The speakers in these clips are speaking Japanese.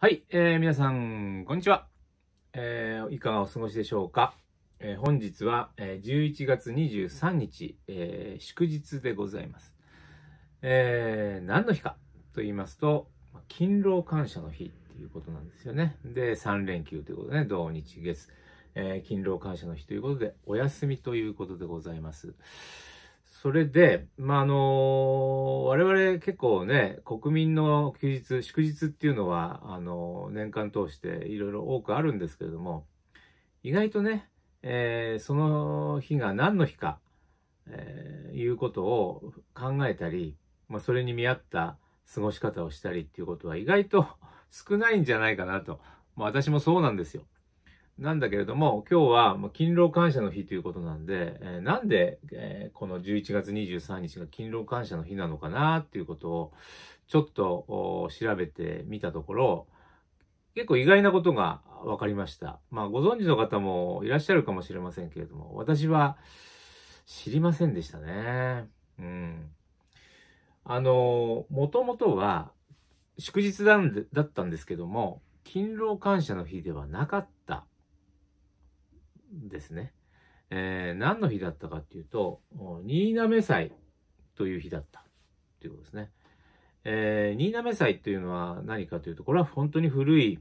はい、えー、皆さん、こんにちは。えー、いかがお過ごしでしょうか。えー、本日は、えー、11月23日、えー、祝日でございます。えー、何の日かと言いますと、勤労感謝の日っていうことなんですよね。で、3連休ということでね、土日月、えー、勤労感謝の日ということで、お休みということでございます。それで、まあ、あの、我々結構ね、国民の休日、祝日っていうのは、あの、年間通していろいろ多くあるんですけれども、意外とね、えー、その日が何の日か、えー、いうことを考えたり、まあ、それに見合った過ごし方をしたりっていうことは意外と少ないんじゃないかなと。まあ、私もそうなんですよ。なんだけれども、今日は勤労感謝の日ということなんで、えー、なんで、えー、この11月23日が勤労感謝の日なのかなっていうことを、ちょっと調べてみたところ、結構意外なことが分かりました。まあ、ご存知の方もいらっしゃるかもしれませんけれども、私は知りませんでしたね。うん。あの、もともとは祝日だだったんですけども、勤労感謝の日ではなかった。ですね。えー、何の日だったかっていうと、新滑祭という日だったということですね。えー、新滑祭というのは何かというと、これは本当に古い、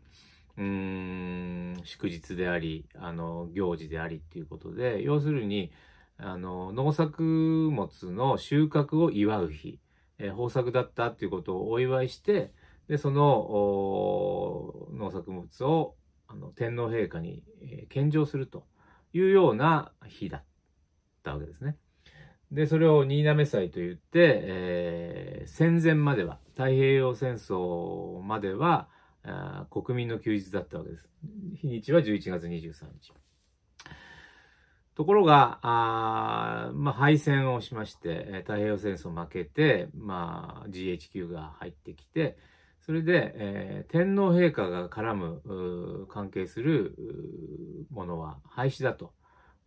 うん、祝日であり、あの、行事でありっていうことで、要するに、あの、農作物の収穫を祝う日、えー、豊作だったっていうことをお祝いして、で、その、農作物をあの天皇陛下に、えー、献上すると。いうような日だったわけですね。で、それを新滑祭と言って、えー、戦前までは、太平洋戦争までは、国民の休日だったわけです。日にちは11月23日。ところが、あまあ、敗戦をしまして、太平洋戦争負けて、まあ、GHQ が入ってきて、それで、えー、天皇陛下が絡む、関係するものは廃止だと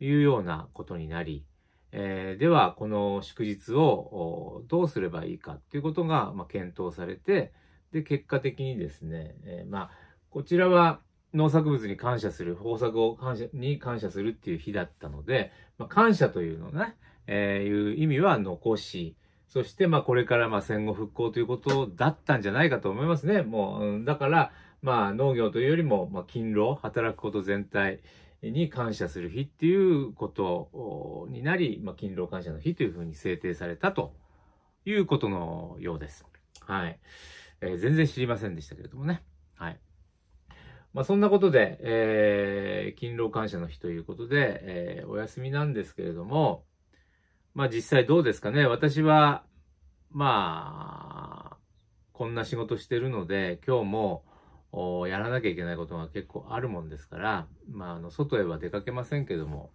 いうようなことになり、えー、では、この祝日をどうすればいいかということが、まあ、検討されて、で、結果的にですね、えー、まあ、こちらは農作物に感謝する、豊作を感謝に感謝するっていう日だったので、まあ、感謝というのね、えー、いう意味は残し、そして、まあ、これから、まあ、戦後復興ということだったんじゃないかと思いますね。もう、だから、まあ、農業というよりも、まあ、勤労、働くこと全体に感謝する日っていうことになり、まあ、勤労感謝の日というふうに制定されたということのようです。はい。えー、全然知りませんでしたけれどもね。はい。まあ、そんなことで、えー、勤労感謝の日ということで、えー、お休みなんですけれども、まあ実際どうですかね。私は、まあ、こんな仕事してるので、今日もやらなきゃいけないことが結構あるもんですから、まあ、あの、外へは出かけませんけども、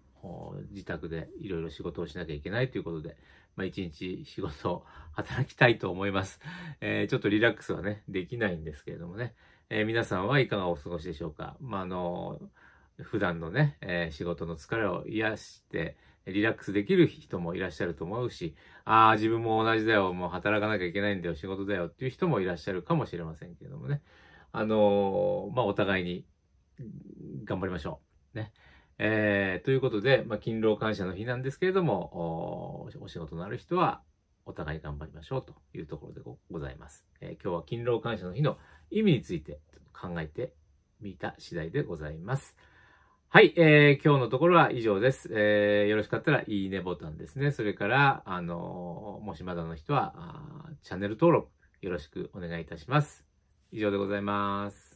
自宅でいろいろ仕事をしなきゃいけないということで、まあ、一日仕事を働きたいと思います。えー、ちょっとリラックスはね、できないんですけれどもね、えー、皆さんはいかがお過ごしでしょうか。まあ、あのー普段のね、えー、仕事の疲れを癒してリラックスできる人もいらっしゃると思うし、ああ、自分も同じだよ、もう働かなきゃいけないんだよ、仕事だよっていう人もいらっしゃるかもしれませんけれどもね。あのー、まあ、お互いに頑張りましょう。ね。えー、ということで、まあ、勤労感謝の日なんですけれども、お仕事のある人はお互い頑張りましょうというところでございます。えー、今日は勤労感謝の日の意味について考えてみた次第でございます。はい、えー、今日のところは以上です。えー、よろしかったらいいねボタンですね。それから、あのもしまだの人はチャンネル登録よろしくお願いいたします。以上でございます。